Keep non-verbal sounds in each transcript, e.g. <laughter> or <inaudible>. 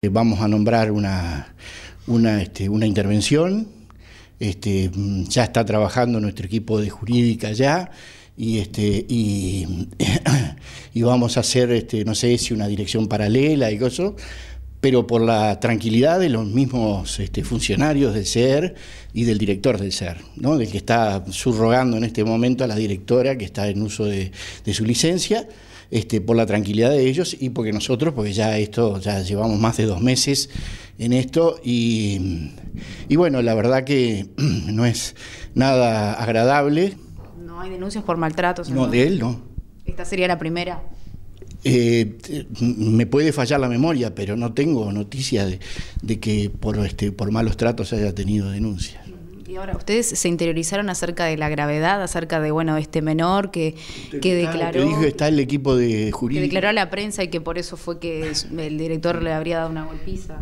Eh, vamos a nombrar una, este, intervención, este, mm, ya está trabajando nuestro equipo de jurídica ya, y, este, <coughs> vamos a hacer, no sé si una dirección paralela y cosas, pero por la tranquilidad de los mismos funcionarios del SER y del director del SER, ¿no? del que está subrogando en este momento a la directora que está en uso de su licencia. Este, por la tranquilidad de ellos y porque nosotros, porque ya esto, ya llevamos más de dos meses en esto y, bueno, la verdad que <clears throat> no es nada agradable. No hay denuncias por maltratos. No, de él no. Esta sería la primera. Eh, me puede fallar la memoria, pero no tengo noticia de, de que por, este, por malos tratos haya tenido denuncias. Y ahora, ustedes se interiorizaron acerca de la gravedad, acerca de, bueno, este menor que, que declaró... que dijo, está el equipo de jurídico. Que declaró a la prensa y que por eso fue que el director le habría dado una golpiza.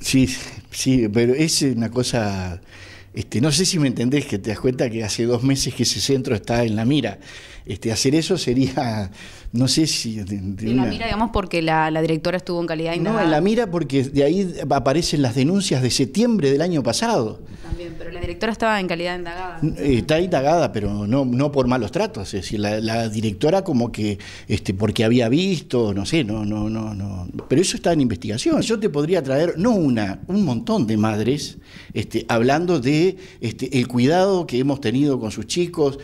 Sí, sí, pero es una cosa... Este, no sé si me entendés, que te das cuenta que hace dos meses que ese centro está en la mira. Este, hacer eso sería, no sé si... en la mira, digamos, porque la, directora estuvo en calidad No, en la mira porque de ahí aparecen las denuncias de septiembre del año pasado directora estaba en calidad indagada. Está indagada, pero no, no por malos tratos. Es decir, la, directora como que este, porque había visto, no sé, no, no, no, no. Pero eso está en investigación. Yo te podría traer, no una, un montón de madres este, hablando de este, el cuidado que hemos tenido con sus chicos.